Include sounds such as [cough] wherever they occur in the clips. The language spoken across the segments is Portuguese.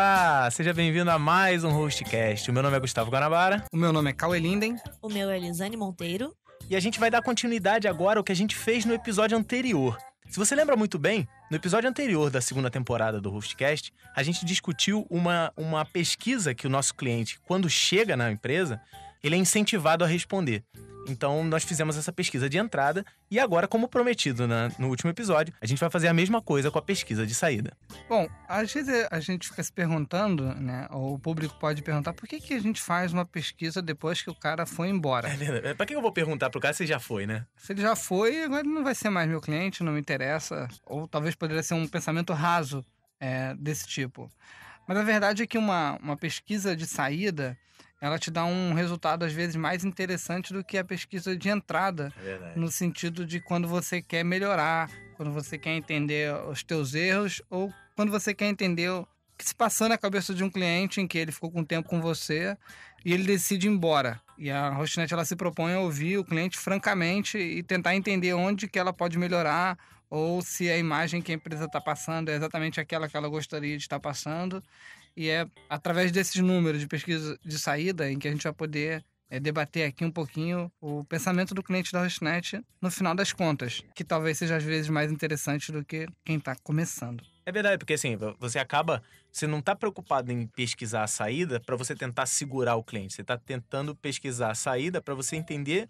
Olá, seja bem-vindo a mais um Hostcast. O meu nome é Gustavo Guanabara. O meu nome é Cauê Linden. O meu é Lisane Monteiro. E a gente vai dar continuidade agora ao que a gente fez no episódio anterior. Se você lembra muito bem, no episódio anterior da segunda temporada do Hostcast, a gente discutiu uma, uma pesquisa que o nosso cliente, quando chega na empresa, ele é incentivado a responder. Então nós fizemos essa pesquisa de entrada e agora, como prometido né, no último episódio, a gente vai fazer a mesma coisa com a pesquisa de saída. Bom, às vezes a gente fica se perguntando, né? Ou o público pode perguntar por que, que a gente faz uma pesquisa depois que o cara foi embora. É verdade. É, pra que eu vou perguntar pro cara se ele já foi, né? Se ele já foi, agora ele não vai ser mais meu cliente, não me interessa. Ou talvez poderia ser um pensamento raso é, desse tipo. Mas a verdade é que uma, uma pesquisa de saída ela te dá um resultado às vezes mais interessante do que a pesquisa de entrada, é no sentido de quando você quer melhorar, quando você quer entender os teus erros ou quando você quer entender o que se passou na cabeça de um cliente em que ele ficou com um tempo com você e ele decide ir embora. E a Hostnet ela se propõe a ouvir o cliente francamente e tentar entender onde que ela pode melhorar ou se a imagem que a empresa está passando é exatamente aquela que ela gostaria de estar tá passando. E é através desses números de pesquisa de saída em que a gente vai poder é, debater aqui um pouquinho o pensamento do cliente da Hostnet no final das contas, que talvez seja às vezes mais interessante do que quem está começando. É verdade, porque assim, você acaba. Você não está preocupado em pesquisar a saída para você tentar segurar o cliente. Você está tentando pesquisar a saída para você entender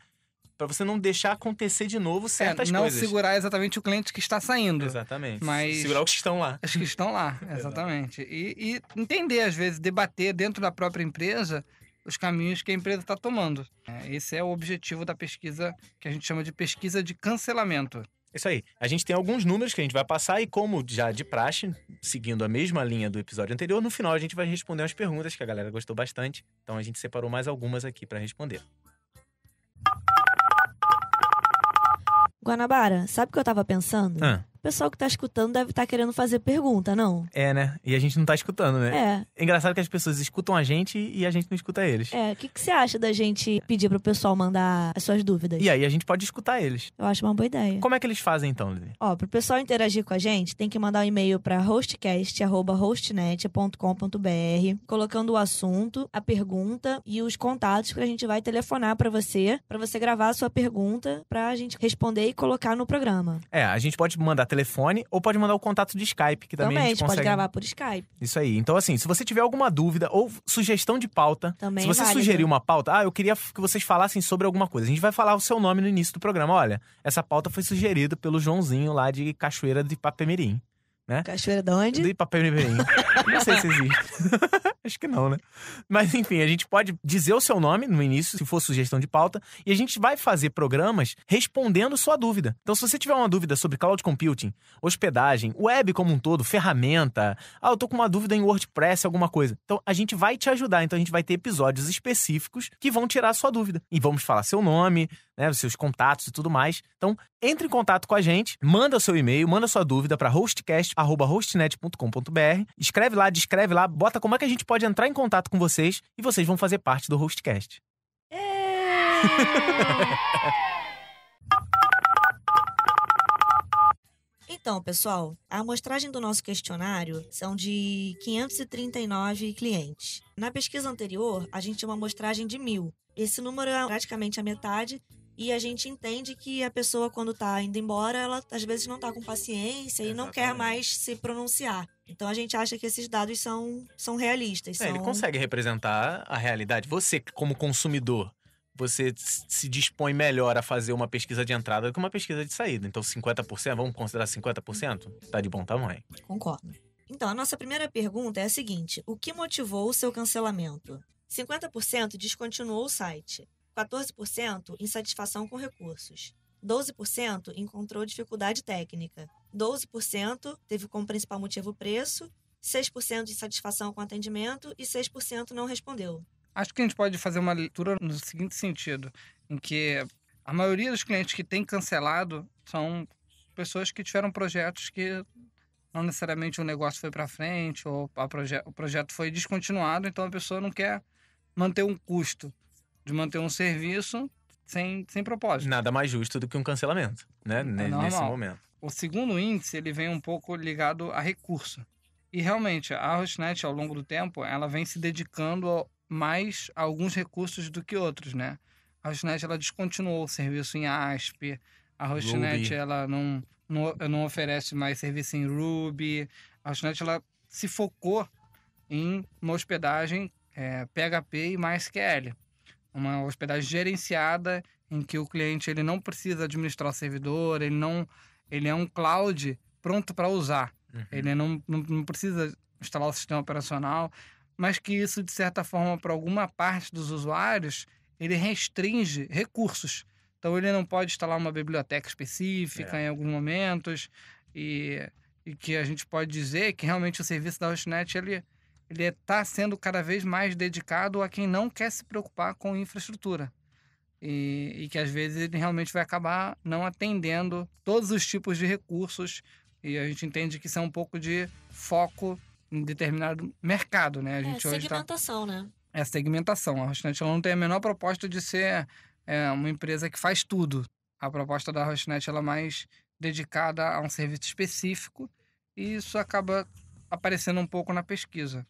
para você não deixar acontecer de novo é, certas é, não coisas. Não segurar exatamente o cliente que está saindo. Exatamente. Mas segurar os que estão lá. Os que estão lá, [laughs] exatamente. e, e, entender, às vezes, debater dentro da própria empresa os caminhos que a empresa está tomando. É, esse é o objetivo da pesquisa que a gente chama de pesquisa de cancelamento. Isso aí. A gente tem alguns números que a gente vai passar e, como já de praxe, seguindo a mesma linha do episódio anterior, no final a gente vai responder umas perguntas que a galera gostou bastante. Então a gente separou mais algumas aqui para responder. Guanabara, sabe o que eu tava pensando? Ah. O pessoal que tá escutando deve estar tá querendo fazer pergunta, não? É, né? E a gente não tá escutando, né? É. é engraçado que as pessoas escutam a gente e a gente não escuta eles. É, o que, que você acha da gente pedir pro pessoal mandar as suas dúvidas? E aí a gente pode escutar eles. Eu acho uma boa ideia. Como é que eles fazem então, Lili? Ó, pro pessoal interagir com a gente, tem que mandar um e-mail pra hostcast.hostnet.com.br, colocando o assunto, a pergunta e os contatos que a gente vai telefonar para você, para você gravar a sua pergunta, pra gente responder e colocar no programa. É, a gente pode mandar telefone ou pode mandar o contato de Skype, que também, também a gente consegue... pode gravar por Skype. Isso aí. Então, assim, se você tiver alguma dúvida ou sugestão de pauta, também se você válido. sugerir uma pauta, ah, eu queria que vocês falassem sobre alguma coisa. A gente vai falar o seu nome no início do programa. Olha, essa pauta foi sugerida pelo Joãozinho lá de Cachoeira de Papemirim. Né? Cachoeira de onde? De Papemirim. Não sei se existe. [laughs] Acho que não, né? Mas enfim, a gente pode dizer o seu nome no início, se for sugestão de pauta, e a gente vai fazer programas respondendo sua dúvida. Então, se você tiver uma dúvida sobre cloud computing, hospedagem, web como um todo, ferramenta, ah, eu tô com uma dúvida em WordPress, alguma coisa. Então, a gente vai te ajudar. Então, a gente vai ter episódios específicos que vão tirar sua dúvida. E vamos falar seu nome, né, seus contatos e tudo mais. Então, entre em contato com a gente, manda seu e-mail, manda sua dúvida para hostcast@hostnet.com.br. Escreve lá, descreve lá, bota como é que a gente pode entrar em contato com vocês e vocês vão fazer parte do Hostcast. É! Então, pessoal, a amostragem do nosso questionário são de 539 clientes. Na pesquisa anterior, a gente tinha uma amostragem de mil. Esse número é praticamente a metade, e a gente entende que a pessoa, quando está indo embora, ela às vezes não está com paciência Exatamente. e não quer mais se pronunciar. Então a gente acha que esses dados são, são realistas. É, são... Ele consegue representar a realidade. Você, como consumidor, você se dispõe melhor a fazer uma pesquisa de entrada do que uma pesquisa de saída. Então 50%, vamos considerar 50%? Está de bom tamanho. Concordo. Então, a nossa primeira pergunta é a seguinte: o que motivou o seu cancelamento? 50% descontinuou o site. 14% insatisfação com recursos, 12% encontrou dificuldade técnica, 12% teve como principal motivo o preço, 6% insatisfação com atendimento e 6% não respondeu. Acho que a gente pode fazer uma leitura no seguinte sentido, em que a maioria dos clientes que tem cancelado são pessoas que tiveram projetos que não necessariamente o negócio foi para frente ou proje o projeto foi descontinuado, então a pessoa não quer manter um custo de manter um serviço sem, sem propósito. Nada mais justo do que um cancelamento, né? Então, Nesse momento. O segundo índice, ele vem um pouco ligado a recurso. E realmente, a Rosnet, ao longo do tempo, ela vem se dedicando mais a alguns recursos do que outros, né? A Rosnet, ela descontinuou o serviço em ASP, a Rosnet, ela não, não, não oferece mais serviço em Ruby, a Rosnet, ela se focou em uma hospedagem é, PHP e MySQL uma hospedagem gerenciada em que o cliente ele não precisa administrar o servidor, ele não ele é um cloud pronto para usar. Uhum. Ele não, não, não, precisa instalar o sistema operacional, mas que isso de certa forma para alguma parte dos usuários, ele restringe recursos. Então ele não pode instalar uma biblioteca específica é. em alguns momentos e, e que a gente pode dizer que realmente o serviço da Hostnet ele ele está sendo cada vez mais dedicado a quem não quer se preocupar com infraestrutura. E, e, que às vezes ele realmente vai acabar não atendendo todos os tipos de recursos. E a gente entende que isso é um pouco de foco em determinado mercado, né? A é, gente é segmentação, tá... né? É segmentação. A Rochinet ela não tem a menor proposta de ser é, uma empresa que faz tudo. A proposta da Rochinet ela é mais dedicada a um serviço específico e isso acaba aparecendo um pouco na pesquisa.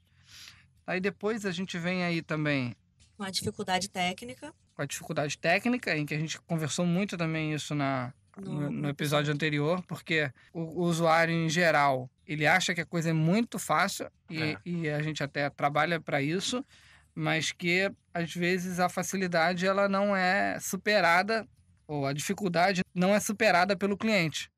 Aí depois a gente vem aí também. Com a dificuldade técnica. Com a dificuldade técnica, em que a gente conversou muito também isso na, no, no, episódio anterior, porque o, o, usuário em geral ele acha que a coisa é muito fácil e, é. e a gente até trabalha para isso, mas que às vezes a facilidade ela não é superada ou a dificuldade não é superada pelo cliente.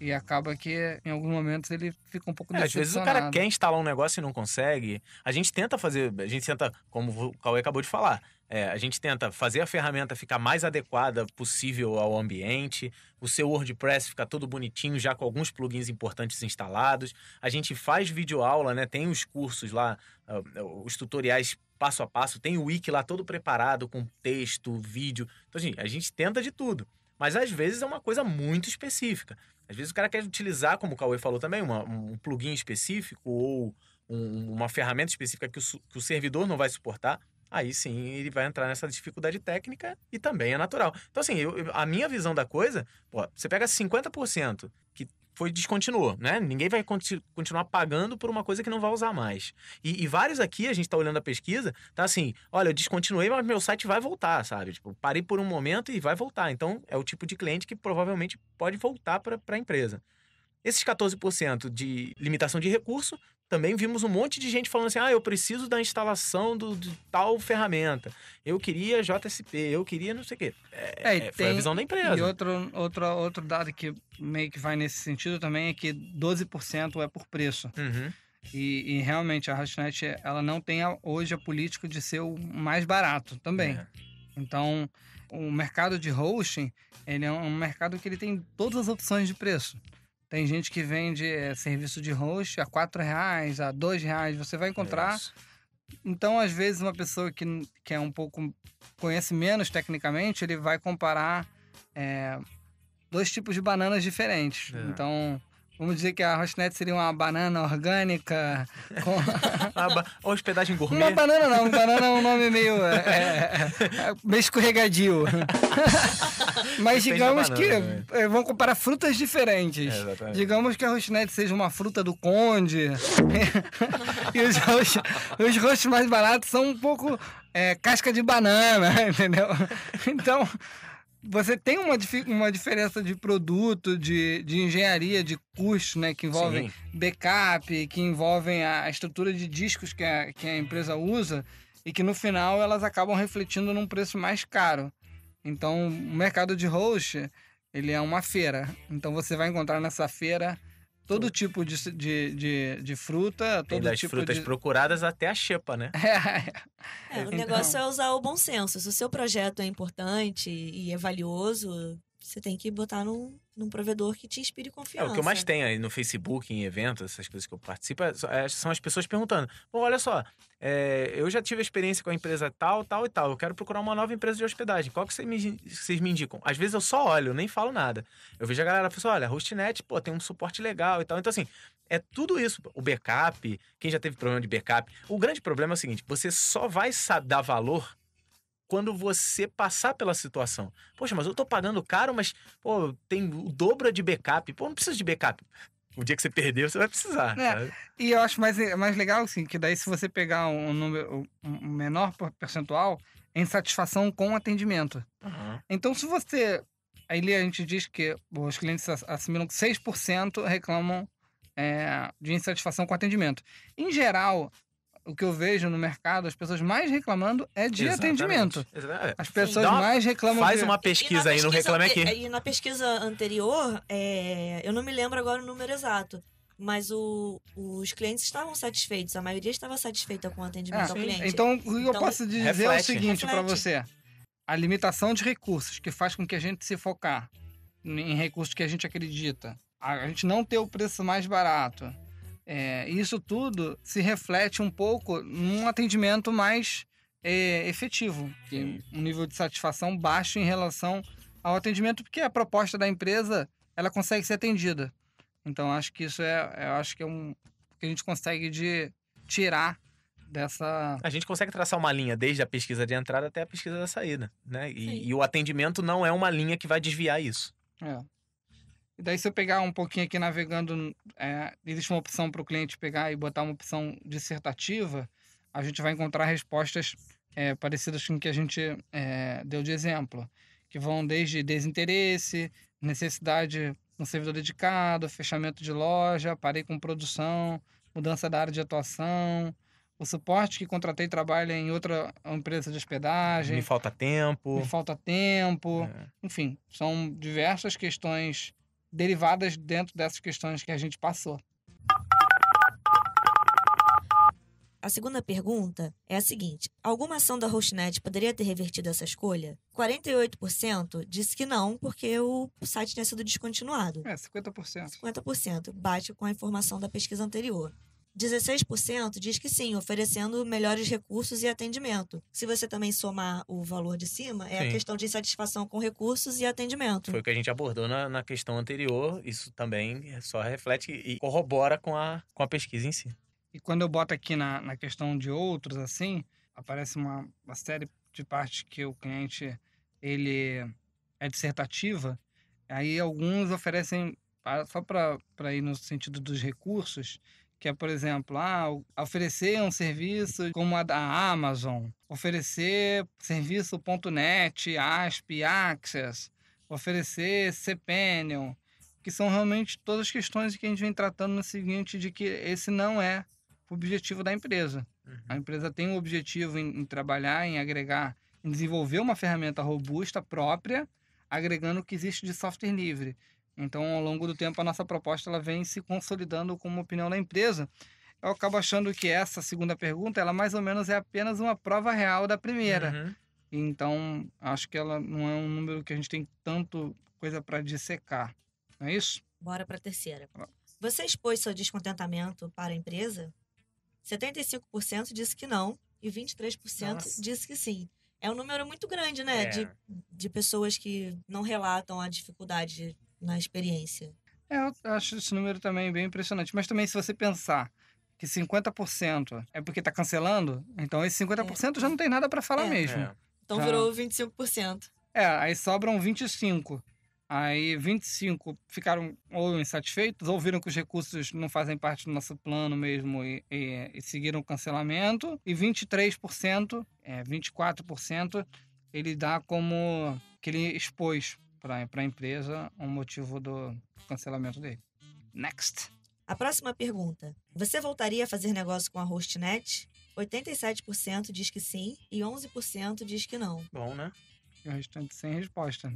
E acaba que em alguns momentos ele fica um pouco é, Às vezes o cara quer instalar um negócio e não consegue. A gente tenta fazer, a gente tenta, como o Cauê acabou de falar, é, a gente tenta fazer a ferramenta ficar mais adequada possível ao ambiente, o seu WordPress fica todo bonitinho, já com alguns plugins importantes instalados. A gente faz videoaula, né? Tem os cursos lá, ah, os tutoriais passo a passo, tem o wiki lá todo preparado com texto, vídeo. Então, assim, a gente tenta de tudo. Mas às vezes é uma coisa muito específica. Às vezes o cara quer utilizar, como o Cauê falou também, uma, um plugin específico ou um, uma ferramenta específica que o, que o servidor não vai suportar aí sim ele vai entrar nessa dificuldade técnica e também é natural. Então, assim, eu, a minha visão da coisa, pô, você pega 50% que foi descontinuou, né? Ninguém vai continuar pagando por uma coisa que não vai usar mais. E, e vários aqui, a gente está olhando a pesquisa, tá assim, olha, eu descontinuei, mas meu site vai voltar, sabe? Tipo, parei por um momento e vai voltar. Então, é o tipo de cliente que provavelmente pode voltar para a empresa. Esses 14% de limitação de recurso também vimos um monte de gente falando assim: ah, eu preciso da instalação do, de tal ferramenta, eu queria JSP, eu queria não sei o quê. É, é, é tem, a visão da empresa. E outro, outro, outro dado que meio que vai nesse sentido também é que 12% é por preço. Uhum. E, e, realmente a hashnet ela não tem hoje a política de ser o mais barato também. É. Então, o mercado de hosting, ele é um mercado que ele tem todas as opções de preço. Tem gente que vende é, serviço de host a quatro reais, a dois reais. Você vai encontrar. Então, às vezes, uma pessoa que, que é um pouco conhece menos tecnicamente, ele vai comparar é, dois tipos de bananas diferentes. É. Então, Vamos dizer que a Rosnet seria uma banana orgânica com... [laughs] ba... hospedagem gourmet? Uma banana não, uma banana é um nome meio, é, é, meio escorregadio. [laughs] Mas Depende digamos que vamos é, comparar frutas diferentes. É, digamos que a Rosnet seja uma fruta do conde. [laughs] e os, roxos, os rostos mais baratos são um pouco é, casca de banana, entendeu? Então você tem uma, uma diferença de produto, de, de engenharia, de custo, né? Que envolvem Sim. backup, que envolvem a, estrutura de discos que a, que a empresa usa e que no final elas acabam refletindo num preço mais caro. Então, o mercado de host, ele é uma feira. Então, você vai encontrar nessa feira Todo tipo de, de, de, de fruta, todo as das tipo frutas de... procuradas até a xepa, né? [laughs] é. é o então... negócio é usar o bom senso. Se o seu projeto é importante e é valioso, você tem que botar num, num provedor que te inspire confiança. É, o que eu mais tenho aí no Facebook, em eventos, essas coisas que eu participo, é, é são as pessoas perguntando: olha só, é, eu já tive experiência com a empresa tal, tal e tal. Eu quero procurar uma nova empresa de hospedagem. Qual que vocês me, vocês me indicam? Às vezes eu só olho, eu nem falo nada. Eu vejo a galera pessoal, olha, Hostnet, pô, tem um suporte legal e tal. Então, assim, é tudo isso. O backup, quem já teve problema de backup. O grande problema é o seguinte: você só vai dar valor quando você passar pela situação. Poxa, mas eu tô pagando caro, mas pô, tem o dobro de backup. Pô, não precisa de backup. O dia que você perdeu, você vai precisar. É. E eu acho mais, mais legal, assim, que daí se você pegar um número um menor percentual, é insatisfação com o atendimento. Uhum. Então, se você. Aí a gente diz que os clientes assimilham que 6% reclamam é, de insatisfação com o atendimento. Em geral, o que eu vejo no mercado, as pessoas mais reclamando é de Exatamente. atendimento. Exatamente. As pessoas uma, mais reclamam Faz de... uma pesquisa aí, pesquisa não reclame aqui. E na pesquisa anterior, é, eu não me lembro agora o número exato, mas o, os clientes estavam satisfeitos, a maioria estava satisfeita com o atendimento é, ao sim. cliente. Então, o que então, eu posso dizer reflete. é o seguinte para você: a limitação de recursos que faz com que a gente se focar em recursos que a gente acredita, a gente não ter o preço mais barato é, isso tudo se reflete um pouco num atendimento mais é, efetivo, que um nível de satisfação baixo em relação ao atendimento, porque a proposta da empresa ela consegue ser atendida. Então acho que isso é, eu acho que é um que a gente consegue de tirar dessa. A gente consegue traçar uma linha desde a pesquisa de entrada até a pesquisa da saída, né? E, e o atendimento não é uma linha que vai desviar isso. É. E daí, se eu pegar um pouquinho aqui navegando, é, existe uma opção para o cliente pegar e botar uma opção dissertativa, a gente vai encontrar respostas é, parecidas com o que a gente é, deu de exemplo, que vão desde desinteresse, necessidade no um servidor dedicado, fechamento de loja, parei com produção, mudança da área de atuação, o suporte que contratei trabalha em outra empresa de hospedagem. Me falta tempo. Me falta tempo. É. Enfim, são diversas questões derivadas dentro dessas questões que a gente passou. A segunda pergunta é a seguinte: alguma ação da Hostnet poderia ter revertido essa escolha? 48% disse que não, porque o site tinha sido descontinuado. É, 50%. 50%, bate com a informação da pesquisa anterior. 16% diz que sim, oferecendo melhores recursos e atendimento. Se você também somar o valor de cima, é sim. a questão de insatisfação com recursos e atendimento. Foi o que a gente abordou na, na questão anterior, isso também só reflete e corrobora com a, com a pesquisa em si. E quando eu boto aqui na, na questão de outros, assim, aparece uma, uma série de partes que o cliente ele é dissertativa, aí alguns oferecem, só para ir no sentido dos recursos, que é, por exemplo, ah, oferecer um serviço como a da Amazon, oferecer serviço.net, ASP, Access, oferecer cpanel, que são realmente todas as questões que a gente vem tratando no seguinte de que esse não é o objetivo da empresa. Uhum. A empresa tem o um objetivo em, em trabalhar, em agregar, em desenvolver uma ferramenta robusta própria, agregando o que existe de software livre. Então, ao longo do tempo, a nossa proposta ela vem se consolidando como opinião da empresa. Eu acabo achando que essa segunda pergunta, ela mais ou menos é apenas uma prova real da primeira. Uhum. Então, acho que ela não é um número que a gente tem tanto coisa para dissecar. Não é isso? Bora para a terceira. Você expôs seu descontentamento para a empresa? 75% disse que não e 23% Nossa. disse que sim. É um número muito grande, né? É. De, de pessoas que não relatam a dificuldade na experiência. É, eu acho esse número também bem impressionante. Mas também, se você pensar que 50% é porque está cancelando, então esse 50% é. já não tem nada para falar é. mesmo. É. Então já... virou 25%. É, aí sobram 25%. Aí 25 ficaram ou insatisfeitos, ou viram que os recursos não fazem parte do nosso plano mesmo e, e, e seguiram o cancelamento. E 23%, é, 24%, ele dá como que ele expôs para a empresa um motivo do cancelamento dele. Next. A próxima pergunta. Você voltaria a fazer negócio com a HostNet? 87% diz que sim e 11% diz que não. Bom, né? E o restante sem resposta.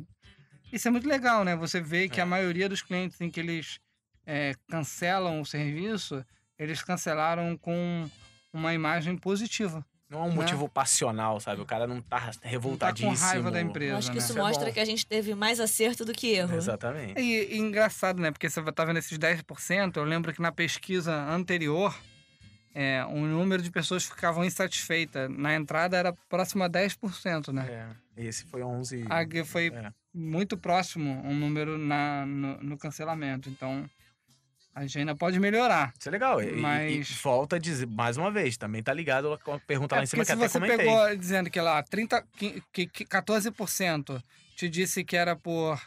Isso é muito legal, né? Você vê é. que a é. maioria dos clientes em que eles é, cancelam o serviço, eles cancelaram com uma imagem positiva. Não é um né? motivo né? passional, sabe? O cara não tá revoltadíssimo. Não tá com raiva da empresa. Eu acho que né? isso é mostra é que a gente teve mais acerto do que erro. Né? Exatamente. E, e engraçado, né? Porque você tá estava esses 10%. Eu lembro que na pesquisa anterior, é, um número de pessoas ficavam insatisfeitas. Na entrada era próximo a 10%, né? É. Esse foi 11%. A, foi é. muito próximo um número na, no, no cancelamento. Então a gente ainda pode melhorar. Isso é legal. E, mas... E, volta a dizer, mais uma vez, também tá ligado com a pergunta é lá em cima que até comentei. Se você pegou dizendo que lá 30, que, que 14% te disse que era por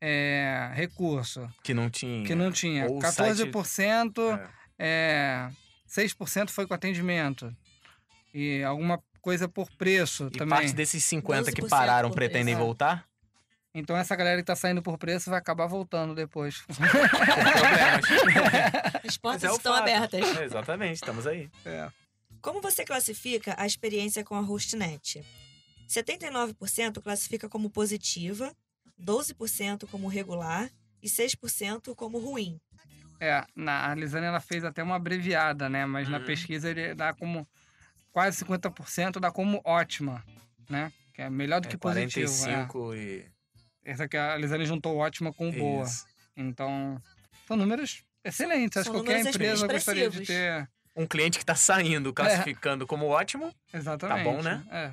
é, recurso. Que não tinha. Que não tinha. Ou 14%, site... é. É, 6% foi com atendimento. E alguma coisa por preço e também. parte desses 50 que pararam pretendem preço. voltar? Então essa galera que tá saindo por preço vai acabar voltando depois. [laughs] [laughs] As portas é estão fato. abertas. É, exatamente, estamos aí. É. Como você classifica a experiência com a Hostnet? 79% classifica como positiva, 12% como regular e 6% como ruim. É, na, a Lisane ela fez até uma abreviada, né? Mas na uhum. pesquisa ele dá como quase 50% dá como ótima, né? Que é melhor do é, que é, 45 positivo. 45 e essa aqui, a Lisane juntou ótima com boa. Isso. Então, são números excelentes. Acho que qualquer empresa gostaria de ter. Um cliente que está saindo, classificando é. como ótimo. Tá Exatamente. Tá bom, né? É.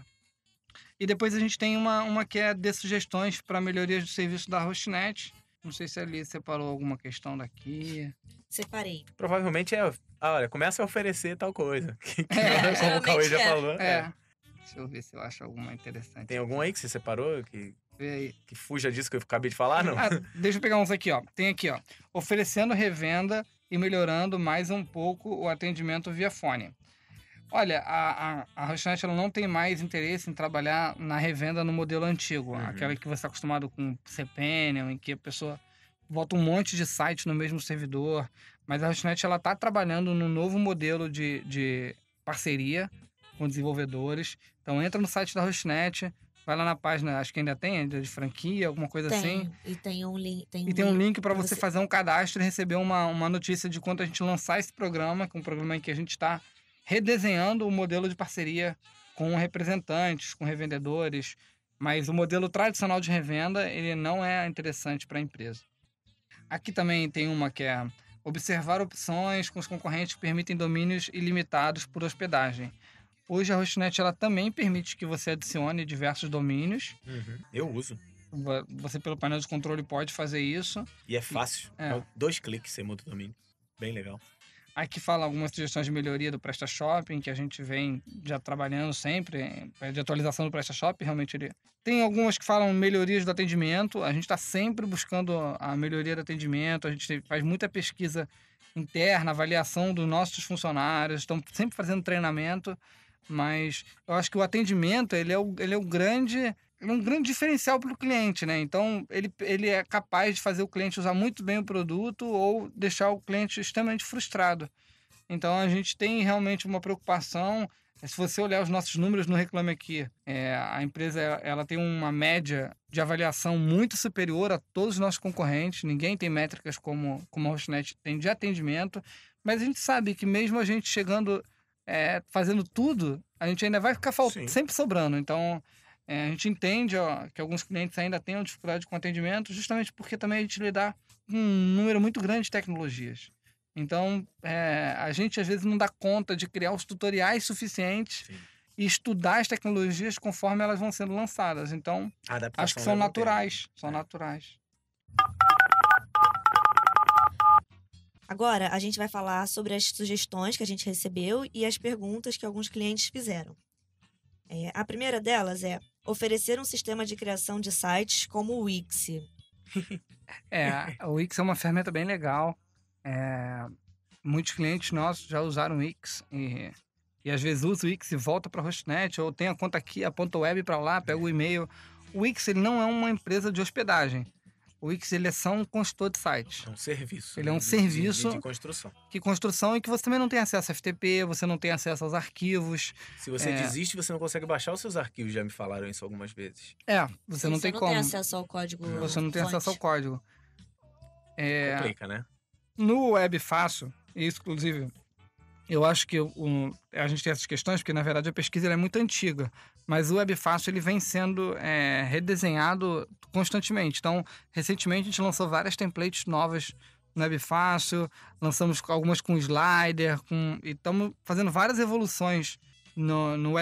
E depois a gente tem uma, uma que é de sugestões para melhorias do serviço da Hostnet. Não sei se ali separou alguma questão daqui. Separei. Provavelmente é. Ah, olha, começa a oferecer tal coisa. [laughs] Que, que é. é, como o Cauê já é. falou. É. é. Deixa eu ver se eu acho alguma interessante. Tem algum aí que você separou? Que... Vê aí. Que fuja disso que eu acabei de falar, não? Ah, deixa eu pegar uns aqui, ó. Tem aqui, ó. Oferecendo revenda e melhorando mais um pouco o atendimento via fone. Olha, a, a, a ela não tem mais interesse em trabalhar na revenda no modelo antigo, uhum. aquela que você está acostumado com CPN, em que a pessoa bota um monte de sites no mesmo servidor. Mas a Rochonete ela está trabalhando no novo modelo de, de parceria com desenvolvedores. Então entra no site da Rochonete, Vai lá na página, acho que ainda tem, ainda de franquia, alguma coisa assim. tem, assim. E tem um, li tem um e tem um link. link para você, você, fazer um cadastro e receber uma, uma notícia de quando a gente lançar esse programa, que é um programa em que a gente está redesenhando o modelo de parceria com representantes, com revendedores. Mas o modelo tradicional de revenda, ele não é interessante para a empresa. Aqui também tem uma que é observar opções com os concorrentes que permitem domínios ilimitados por hospedagem. Hoje a hostnet ela também permite que você adicione diversos domínios. Uhum. Eu uso. Você pelo painel de controle pode fazer isso. E é fácil. é. Então, dois cliques você muda o domínio. Bem legal. Aqui fala algumas sugestões de melhoria do Presta Shopping, que a gente vem já trabalhando sempre, eh, de atualização do Presta Shopping, realmente ele. Tem algumas que falam melhorias do atendimento, a gente está sempre buscando a melhoria do atendimento, a gente faz muita pesquisa interna, avaliação dos nossos funcionários, estão sempre fazendo treinamento mas eu acho que o atendimento, ele é o, ele é o grande é um grande diferencial para o cliente, né? Então, ele, ele é capaz de fazer o cliente usar muito bem o produto ou deixar o cliente extremamente frustrado. Então, a gente tem realmente uma preocupação. Se você olhar os nossos números no Reclame Aqui, é, a empresa ela tem uma média de avaliação muito superior a todos os nossos concorrentes. Ninguém tem métricas como, como a Hostnet tem de atendimento. Mas a gente sabe que mesmo a gente chegando é, fazendo tudo, a gente ainda vai ficar faltando, sempre sobrando. Então, é, a gente entende ó, que alguns clientes ainda têm dificuldade com atendimento, justamente porque também a gente lidar com um número muito grande de tecnologias. Então, é, a gente às vezes não dá conta de criar os tutoriais suficientes Sim. e estudar as tecnologias conforme elas vão sendo lançadas. Então, acho que são naturais. Tempo. Né? São é. naturais. Agora, a gente vai falar sobre as sugestões que a gente recebeu e as perguntas que alguns clientes fizeram. É, a primeira delas é oferecer um sistema de criação de sites como o Wix. [laughs] é, o Wix é uma ferramenta bem legal. É, muitos clientes nossos já usaram o Wix e, e às vezes usa o Wix e volta para a Hostnet ou tem a conta aqui, aponta o web para lá, pega o e-mail. O Wix ele não é uma empresa de hospedagem. O Wix ele é só um construtor de site. É um serviço. Ele é né, um de, serviço. De, de, construção. Que construção e que você também não tem acesso a FTP, você não tem acesso aos arquivos. Se você é... desiste, você não consegue baixar os seus arquivos, já me falaram isso algumas vezes. É, você Sim, não você tem não como. Você não tem acesso ao código. Não. Você não tem fonte. acesso ao código. É... Complica, né? No Web Fácil, isso, inclusive, eu acho que o, a gente tem essas questões, porque na verdade a pesquisa é muito antiga. Mas o WebFácil ele vem sendo é, redesenhado constantemente. Então, recentemente a gente lançou várias templates novas no WebFácil, lançamos algumas com slider, com e estamos fazendo várias evoluções no, no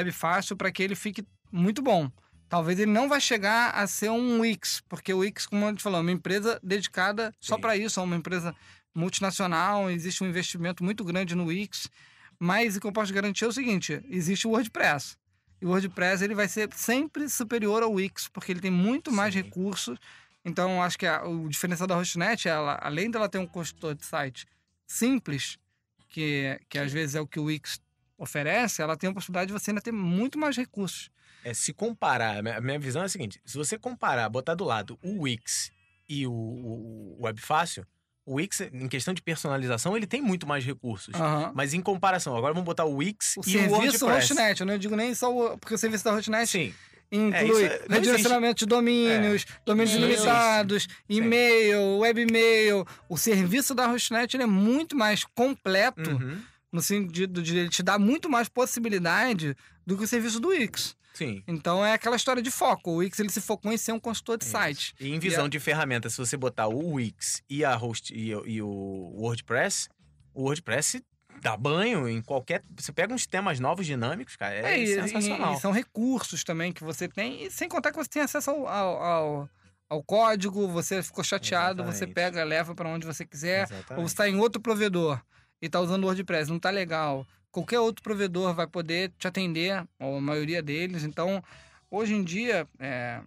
para que ele fique muito bom. Talvez ele não vai chegar a ser um Wix, porque o Wix, como a gente falou, é uma empresa dedicada Sim. só para isso, é uma empresa multinacional, existe um investimento muito grande no Wix, mas o que eu posso garantir é o seguinte, existe o WordPress. E o WordPress ele vai ser sempre superior ao Wix, porque ele tem muito mais Sim. recursos. Então, acho que a, o diferencial da Hostnet, é ela, além dela ter um consultor de site simples, que, que Sim. às vezes é o que o Wix oferece, ela tem a possibilidade de você ainda ter muito mais recursos. É, se comparar, a minha visão é a seguinte: se você comparar, botar do lado o Wix e o, o, o Web o Wix, em questão de personalização, ele tem muito mais recursos. Uhum. Mas em comparação, agora vamos botar o Wix o e o WordPress. O serviço Hostnet, eu não digo nem só o... Porque o serviço da Hostnet... Sim inclui é, redirecionamento é, né, de domínios, é. domínios limitados, e-mail, webmail. O serviço da Hostnet é muito mais completo, uhum. no sentido de ele te dar muito mais possibilidade do que o serviço do Wix. Sim. Então é aquela história de foco. O Wix ele se focou em ser um consultor de Isso. site. E em visão e de ferramenta, ferramentas, se você botar o Wix e a host e, e o WordPress, o WordPress dá banho em qualquer. Você pega uns temas novos, dinâmicos, cara. É, é sensacional. E, e, são recursos também que você tem, e sem contar que você tem acesso ao, ao, ao ao código, você ficou chateado, Exatamente. você pega, leva para onde você quiser, tá Exatamente. ou está em outro provedor e está usando o WordPress, não está legal qualquer outro provedor vai poder te atender, ou a maioria deles. Então, hoje em dia, é,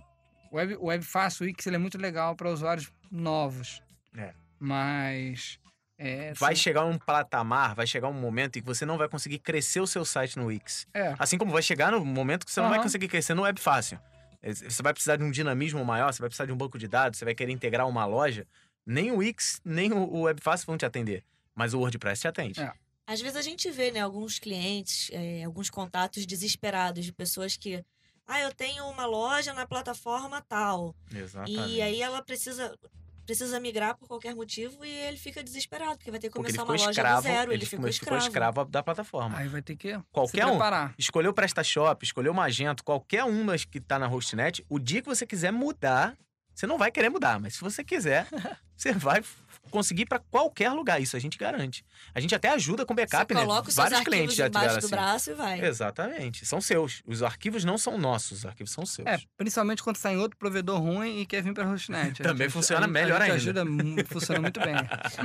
o Web, Web X Wix ele é muito legal para usuários novos. É. Mas. É, vai sim. chegar um patamar, vai chegar um momento em que você não vai conseguir crescer o seu site no Wix. É. Assim como vai chegar no momento que você uhum. não vai conseguir crescer no Web Você é, vai precisar de um dinamismo maior, você vai precisar de um banco de dados, você vai querer integrar uma loja. Nem o Wix, nem o Web vão te atender, mas o WordPress te atende. É. Às vezes a gente vê, né, alguns clientes, é, alguns contatos desesperados de pessoas que ah, eu tenho uma loja na plataforma tal. Exatamente. E aí ela precisa precisa migrar por qualquer motivo e ele fica desesperado, porque vai ter que começar uma loja de do zero. Ele, ele ficou, escravo. ficou escravo da plataforma. Aí vai ter que qualquer um, Escolheu o PrestaShop, escolheu o Magento, qualquer um das que está na Hostnet, o dia que você quiser mudar, você não vai querer mudar, mas se você quiser, [laughs] você vai conseguir para qualquer lugar. Isso a gente garante. A gente até ajuda com backup, Você né? coloca né? Os Vários clientes já tiveram do assim. braço e vai. Exatamente. São seus. Os arquivos não são nossos, os arquivos são seus. É, principalmente quando sai tá em outro provedor ruim e quer vir para a hostnet. Também gente, funciona a, melhor a ainda. ajuda, funciona muito bem.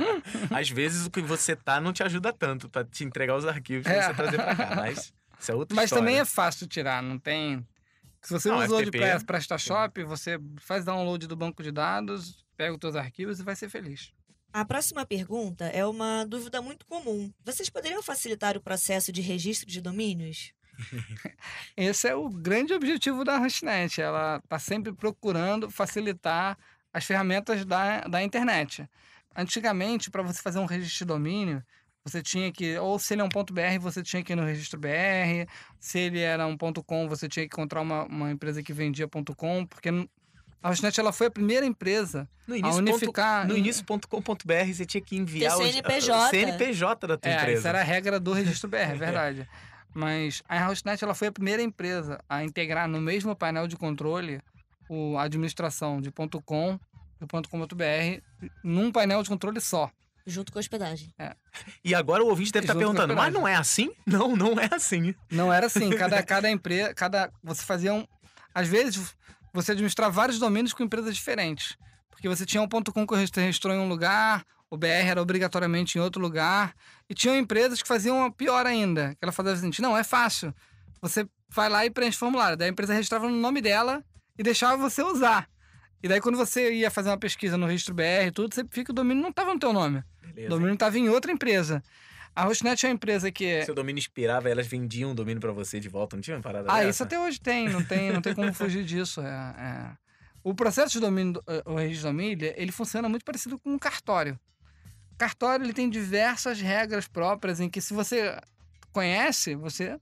[laughs] Às vezes o que você tá não te ajuda tanto para te entregar os arquivos é. você trazer para cá, mas isso é outra Mas história. também é fácil tirar, não tem se você não, usou FTP, WordPress para PrestaShop, é. você faz download do banco de dados, pega os seus arquivos e vai ser feliz. A próxima pergunta é uma dúvida muito comum. Vocês poderiam facilitar o processo de registro de domínios? [laughs] Esse é o grande objetivo da Hostnet. Ela está sempre procurando facilitar as ferramentas da, da internet. Antigamente, para você fazer um registro de domínio, você tinha que, ou se ele é um ponto .br, você tinha que ir no registro BR, se ele era um ponto .com, você tinha que encontrar uma, uma empresa que vendia ponto .com, porque a Hostnet ela foi a primeira empresa no início, a unificar. Ponto, no início.com.br você tinha que enviar o CNPJ. o CNPJ da tua é, empresa. Essa era a regra do registro BR, [laughs] é verdade. Mas a Hostnet ela foi a primeira empresa a integrar no mesmo painel de controle o, a administração de .com e .com.br num painel de controle só. Junto com a hospedagem. É. E agora o ouvinte deve estar tá perguntando, mas não é assim? [laughs] Não, não é assim. Não era assim. Cada, [laughs] cada empresa, cada. Você fazia um. Às vezes você administrar vários domínios com empresas diferentes. Porque você tinha um ponto .com que registrou em um lugar, o BR era obrigatoriamente em outro lugar, e tinham empresas que faziam uma pior ainda, que ela fazia o seguinte, não, é fácil. Você vai lá e preenche o formulário, daí a empresa registrava no nome dela e deixava você usar. E daí quando você ia fazer uma pesquisa no registro BR e tudo, você fica o domínio não estava no teu nome. Beleza. O domínio estava em outra empresa. A Hostnet é uma empresa que. É Seu domínio expirava, elas vendiam o domínio para você de volta, não tinha uma parada Ah, dessa? isso até hoje tem, não tem, não tem como fugir disso. É, é. O processo de domínio, eh, o registro de domínio, ele funciona muito parecido com um cartório. O cartório ele tem diversas regras próprias em que se você conhece, você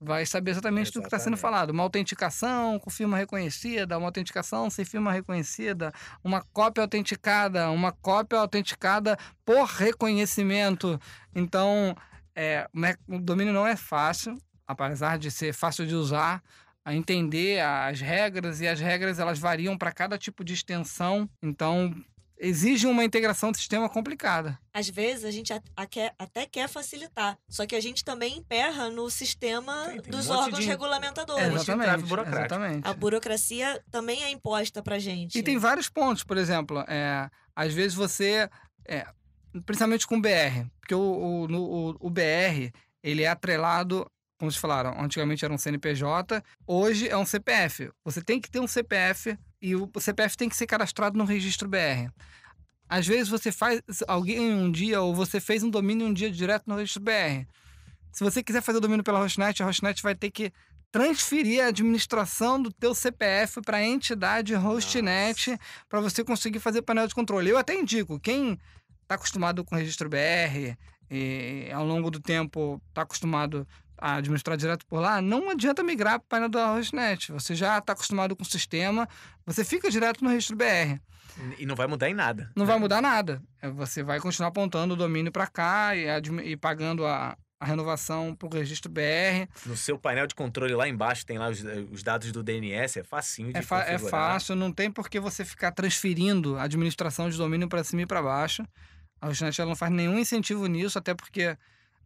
vai saber exatamente, do que está sendo falado. Uma autenticação com firma reconhecida, uma autenticação sem firma reconhecida, uma cópia autenticada, uma cópia autenticada por reconhecimento. Então, é, né, o domínio não é fácil, apesar de ser fácil de usar, a entender as regras e as regras elas variam para cada tipo de extensão. Então, exige uma integração do sistema complicada. Às vezes a gente até quer facilitar, só que a gente também emperra no sistema tem, tem dos um órgãos de... regulamentadores. É, exatamente, exatamente. A burocracia também é imposta para gente. E tem vários pontos, por exemplo, é, às vezes você, é, principalmente com o BR, porque o, o, no, o, o BR ele é atrelado como vocês falaram, antigamente era um CNPJ, hoje é um CPF. Você tem que ter um CPF e o CPF tem que ser cadastrado no registro BR. Às vezes você faz alguém um dia, ou você fez um domínio um dia direto no registro BR. Se você quiser fazer o domínio pela Hostnet, a Hostnet vai ter que transferir a administração do teu CPF para a entidade Hostnet para você conseguir fazer painel de controle. Eu até indico, quem está acostumado com o registro BR e ao longo do tempo está acostumado administrar direto por lá, não adianta migrar para o painel da Hostnet. Você já está acostumado com o sistema, você fica direto no registro BR. E não vai mudar em nada. Não vai mudar nada. É, você vai continuar apontando o domínio para cá e, e, pagando a, a renovação para o registro BR. No seu painel de controle lá embaixo tem lá os, os dados do DNS, é facinho de é, é configurar. É fácil, não tem por que você ficar transferindo a administração de domínio para cima e para baixo. A Hostnet não faz nenhum incentivo nisso, até porque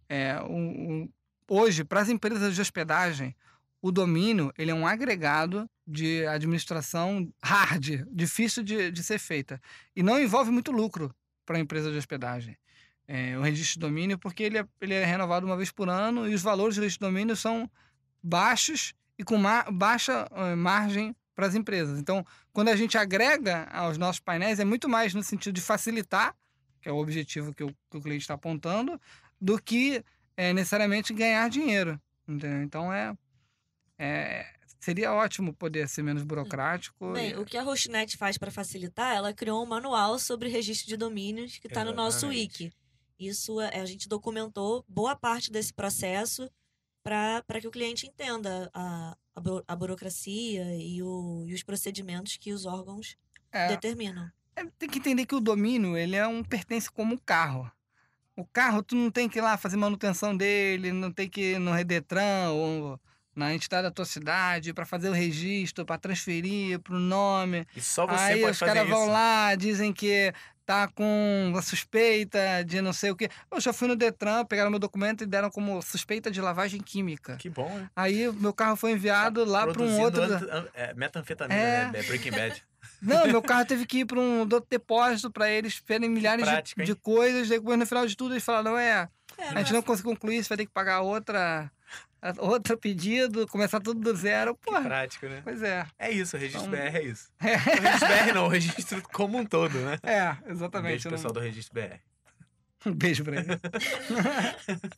é, o Hoje, para as empresas de hospedagem, o domínio ele é um agregado de administração hard, difícil de, de ser feita. E não envolve muito lucro para a empresa de hospedagem. É, o registro de domínio, porque ele é, ele é renovado uma vez por ano e os valores do registro de domínio são baixos e com ma baixa eh, margem para as empresas. Então, quando a gente agrega aos nossos painéis, é muito mais no sentido de facilitar, que é o objetivo que o, que o cliente está apontando, do que é, necessariamente ganhar dinheiro. Entendeu? Então é, é, Seria ótimo poder ser menos burocrático. Bem, e... o que a Hostnet faz para facilitar, ela criou um manual sobre registro de domínios que está no nosso wiki. Isso é, a gente documentou boa parte desse processo para que o cliente entenda a, a, a burocracia e, o, e, os procedimentos que os órgãos é, determinam. É, tem que entender que o domínio ele é um pertence como um carro o carro tu não tem que ir lá fazer manutenção dele, não tem que ir no Redetran ou na entidade da tua cidade para fazer o registro, para transferir para o nome. E só você Aí pode os caras vão lá, dizem que tá com uma suspeita de não sei o quê. Eu já fui no Detran, pegaram meu documento e deram como suspeita de lavagem química. Que bom, hein? Aí meu carro foi enviado tá lá para um outro. An... É, metanfetamina, é... né? É Breaking Bad. Não, meu carro teve que ir para um depósito para eles verem milhares de, de, coisas. Depois, no final de tudo, eles falaram: não é, é a gente é não assim. conseguiu concluir, você vai ter que pagar outra. Outro pedido, começar tudo do zero, pô. Prático, né? Pois é. É isso, o registro então... BR é isso. [laughs] É. O registro BR não, o registro como um todo, né? É, exatamente. Um beijo, não... pessoal do registro BR. [laughs] Um beijo pra ele.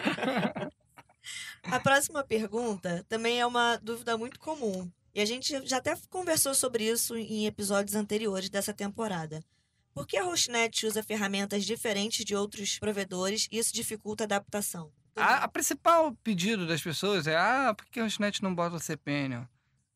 [laughs] A próxima pergunta também é uma dúvida muito comum. E a gente já até conversou sobre isso em episódios anteriores dessa temporada. Por que a Hostnet usa ferramentas diferentes de outros provedores e isso dificulta a adaptação? A, a principal pedido das pessoas é: ah, por que a Hostnet não bota o cPanel?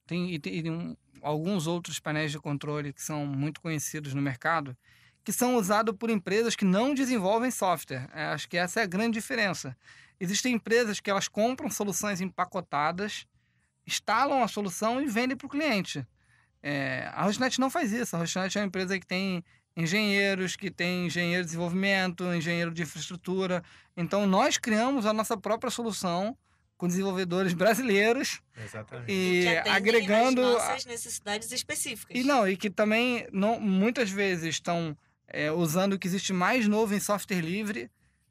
Tem, e tem um, alguns outros painéis de controle que são muito conhecidos no mercado, que são usados por empresas que não desenvolvem software. É, acho que essa é a grande diferença. Existem empresas que elas compram soluções empacotadas instalam a solução e vendem para o cliente. É, a Hostnet não faz isso. A Hostnet é uma empresa que tem engenheiros, que tem engenheiro de desenvolvimento, engenheiro de infraestrutura. Então, nós criamos a nossa própria solução com desenvolvedores [laughs] brasileiros Exatamente. e, e agregando as nossas necessidades específicas. E não, e que também não, muitas vezes estão é, usando o que existe mais novo em software livre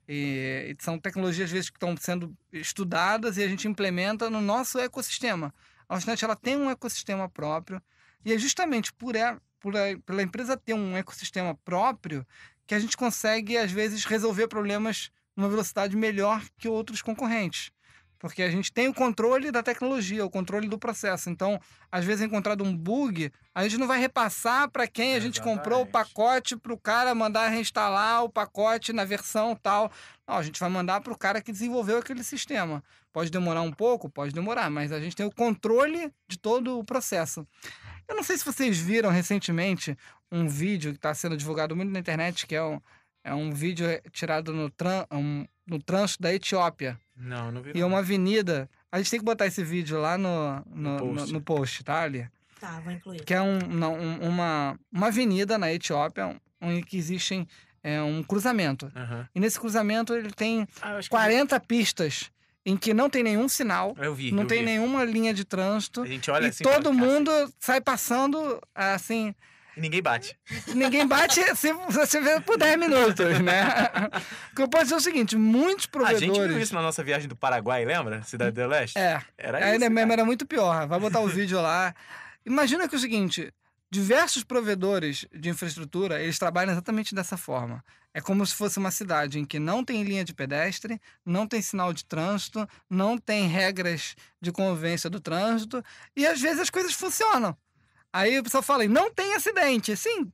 e são tecnologias, às vezes, que estão sendo estudadas e a gente implementa no nosso ecossistema. A Ostinete, ela tem um ecossistema próprio e é justamente por ela, é, por a, pela empresa ter um ecossistema próprio que a gente consegue, às vezes, resolver problemas numa velocidade melhor que outros concorrentes. Porque a gente tem o controle da tecnologia, o controle do processo. Então, às vezes é encontrado um bug, a gente não vai repassar para quem a gente comprou o pacote para o cara mandar reinstalar o pacote na versão tal. Não, a gente vai mandar para o cara que desenvolveu aquele sistema. Pode demorar um pouco, pode demorar, mas a gente tem o controle de todo o processo. Eu não sei se vocês viram recentemente um vídeo que está sendo divulgado muito na internet, que é um, é um vídeo tirado no, tran, um, no trânsito da Etiópia. Não, não vi. E é uma avenida. A gente tem que botar esse vídeo lá no, no, no, post. no, no post. tá, Ali? Tá, vou incluir. Que é um, um, uma, uma avenida na Etiópia onde que existem é, um cruzamento. Uhum. E nesse cruzamento ele tem ah, 40 que... pistas em que não tem nenhum sinal, Eu vi, não tem vi. nenhuma linha de trânsito. A gente e assim, todo mundo assim. sai passando assim e ninguém bate. Ninguém bate [laughs] se você vê por 10 minutos, né? [laughs] O que eu posso dizer é o seguinte: muitos provedores. A gente viu isso na nossa viagem do Paraguai, lembra? Cidade do Leste? É. Era isso. Ainda mesmo era muito pior. Vai botar o [laughs] vídeo lá. Imagina que é o seguinte: diversos provedores de infraestrutura, eles trabalham exatamente dessa forma. É como se fosse uma cidade em que não tem linha de pedestre, não tem sinal de trânsito, não tem regras de convivência do trânsito, e às vezes as coisas funcionam. Aí o pessoal fala, não tem acidente. Sim,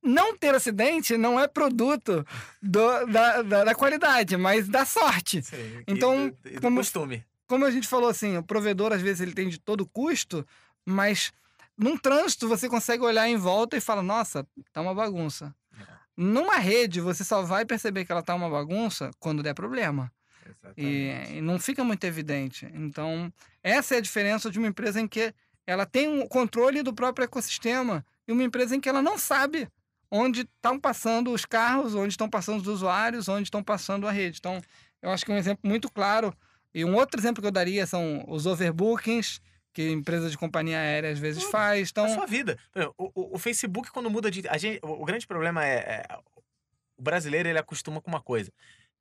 não ter acidente não é produto do, da, da, da, qualidade, mas da sorte. Sim, então, e do, então, e do como, costume. Como a gente falou assim, o provedor às vezes ele tem de todo custo, mas num trânsito você consegue olhar em volta e fala, nossa, tá uma bagunça. É. Numa rede, você só vai perceber que ela tá uma bagunça quando der problema. E, e não fica muito evidente. Então, essa é a diferença de uma empresa em que ela tem um controle do próprio ecossistema e uma empresa em que ela não sabe onde estão passando os carros, onde estão passando os usuários, onde estão passando a rede. Então, eu acho que é um exemplo muito claro. E um outro exemplo que eu daria são os overbookings, que empresa de companhia aérea às vezes Tudo. faz. Então... É a sua vida. O, o, o, Facebook, quando muda de. A gente, o, o grande problema é, é. O brasileiro ele acostuma com uma coisa.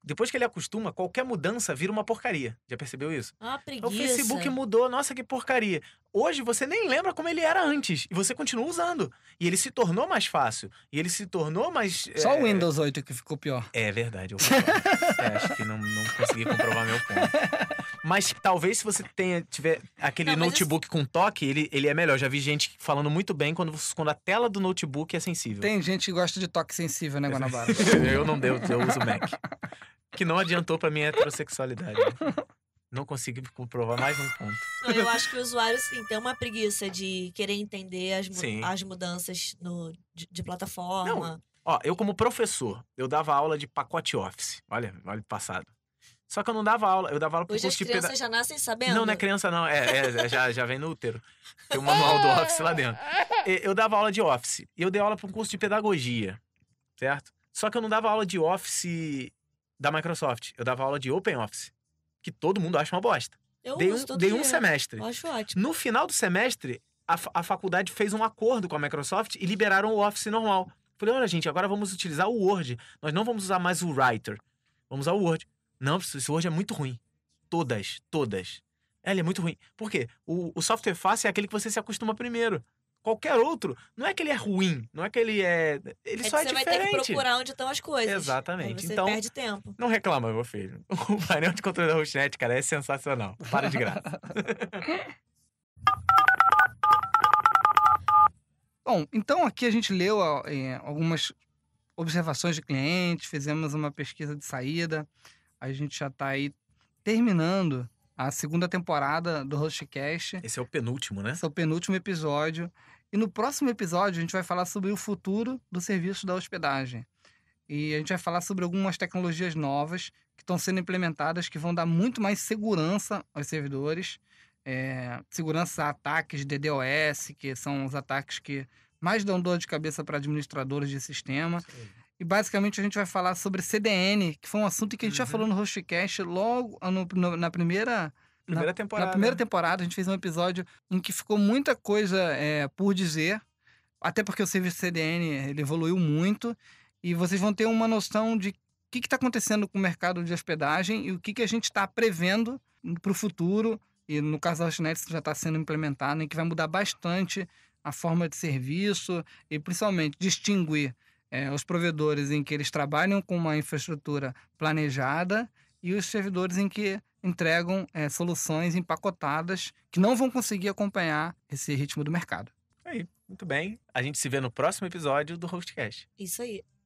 Depois que ele acostuma, qualquer mudança vira uma porcaria. Já percebeu isso? Ah, então, preguiça. O Facebook mudou, nossa, que porcaria. Hoje você nem lembra como ele era antes e você continua usando. E ele se tornou mais fácil. E ele se tornou mais. Só é... o Windows 8 que ficou pior. É verdade. Eu [laughs] é, acho que não, não consegui comprovar meu ponto. Mas talvez se você tenha, tiver aquele não, notebook com toque, ele, ele é melhor. Já vi gente falando muito bem quando, quando a tela do notebook é sensível. Tem gente que gosta de toque sensível, né, é. Guanabara? [laughs] eu não deu, eu uso Mac. Que não adiantou para minha heterossexualidade. Não consegui comprovar mais um ponto. eu acho que o usuário sim, tem uma preguiça de querer entender as, mu as mudanças no, de, de plataforma. Não. Ó, eu como professor, eu dava aula de pacote Office. Olha, olha o passado. Só que eu não dava aula, eu dava aula pro Hoje curso de pedagogia. já nascem sabendo? Não, não é criança, não. É, é, é já, já vem no útero. Tem o manual do office lá dentro. Eu dava aula de office. E eu dei aula para um curso de pedagogia, certo? Só que eu não dava aula de office da Microsoft. Eu dava aula de open office, que todo mundo acha uma bosta. Eu dei um, dei um semestre. Eu acho ótimo. No final do semestre, a, a faculdade fez um acordo com a Microsoft e liberaram o office normal. Falei, olha, gente, agora vamos utilizar o Word. Nós não vamos usar mais o Writer. Vamos usar o Word. Não, isso hoje é muito ruim. Todas, todas. É, Ela é muito ruim. Por quê? O, o software fácil é aquele que você se acostuma primeiro. Qualquer outro, não é que ele é ruim, não é que ele é. Ele é só é diferente. Você vai ter que procurar onde estão as coisas. Exatamente. Você então, perde tempo. Não reclama, meu filho. [laughs] O painel de controle da Rushnet, cara, é sensacional. Para de graça. [laughs] Bom, então aqui a gente leu eh, algumas observações de clientes, fizemos uma pesquisa de saída a gente já está aí terminando a segunda temporada do Hostcast. Esse é o penúltimo, né? Esse é o penúltimo episódio. E no próximo episódio a gente vai falar sobre o futuro do serviço da hospedagem. E a gente vai falar sobre algumas tecnologias novas que estão sendo implementadas que vão dar muito mais segurança aos servidores. É, segurança a ataques DDoS, que são os ataques que mais dão dor de cabeça para administradores de sistema. Sim. E basicamente a gente vai falar sobre CDN, que foi um assunto que a gente uhum. já falou no Hostcast logo ah, no, no, na primeira. Primeira na, temporada. Na primeira né? temporada, a gente fez um episódio em que ficou muita coisa é, por dizer. Até porque o serviço CDN ele evoluiu muito. E vocês vão ter uma noção de o que está acontecendo com o mercado de hospedagem e o que, que a gente está prevendo para o futuro. E no caso da Hostnet, isso já está sendo implementado, e que vai mudar bastante a forma de serviço e principalmente distinguir é, os provedores em que eles trabalham com uma infraestrutura planejada e os servidores em que entregam é, soluções empacotadas que não vão conseguir acompanhar esse ritmo do mercado. Aí, muito bem. A gente se vê no próximo episódio do Hostcast. Isso aí.